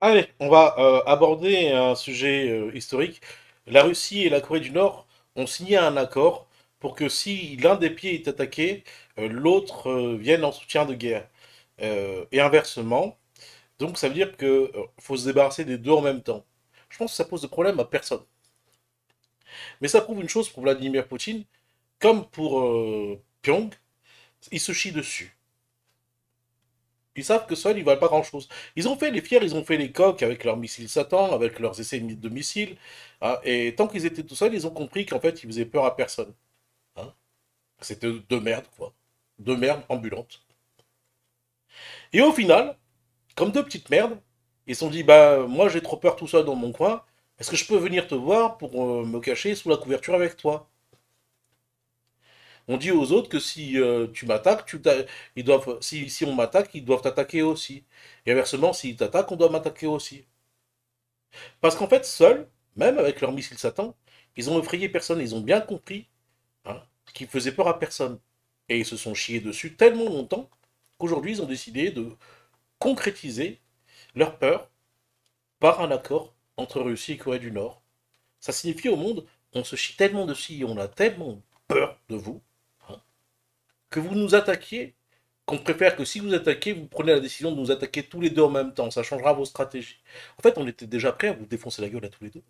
Allez, on va euh, aborder un sujet euh, historique. La Russie et la Corée du Nord ont signé un accord pour que si l'un des pieds est attaqué, euh, l'autre vienne en soutien de guerre. et inversement. Donc ça veut dire qu'il faut se débarrasser des deux en même temps. Je pense que ça pose de problème à personne. Mais ça prouve une chose pour Vladimir Poutine, comme pour Pyong, il se chie dessus. Ils savent que seuls, ils valent pas grand-chose. Ils ont fait les fiers, ils ont fait les coques avec leurs missiles Satan, avec leurs essais de missiles. Hein, et tant qu'ils étaient tout seuls, ils ont compris qu'en fait, ils faisaient peur à personne. Hein. C'était deux merde, quoi. Deux merde ambulante. Et au final, comme deux petites merdes, ils se sont dit, bah, moi j'ai trop peur tout seul dans mon coin, est-ce que je peux venir te voir pour euh, me cacher sous la couverture avec toi on dit aux autres que si euh, tu m'attaques, tu ils doivent, si, on m'attaque, ils doivent t'attaquer aussi. Et inversement, s'ils t'attaquent, on doit m'attaquer aussi. Parce qu'en fait, seuls, même avec leur missile Satan, ils ont effrayé personne, ils ont bien compris hein, qu'ils faisaient peur à personne. Et ils se sont chiés dessus tellement longtemps qu'aujourd'hui, ils ont décidé de concrétiser leur peur par un accord entre Russie et Corée du Nord. Ça signifie au monde, on se chie tellement dessus, on a tellement peur de vous, que vous nous attaquiez, qu'on préfère que si vous attaquez, vous preniez la décision de nous attaquer tous les deux en même temps. Ça changera vos stratégies. En fait, on était déjà prêt à vous défoncer la gueule à tous les deux.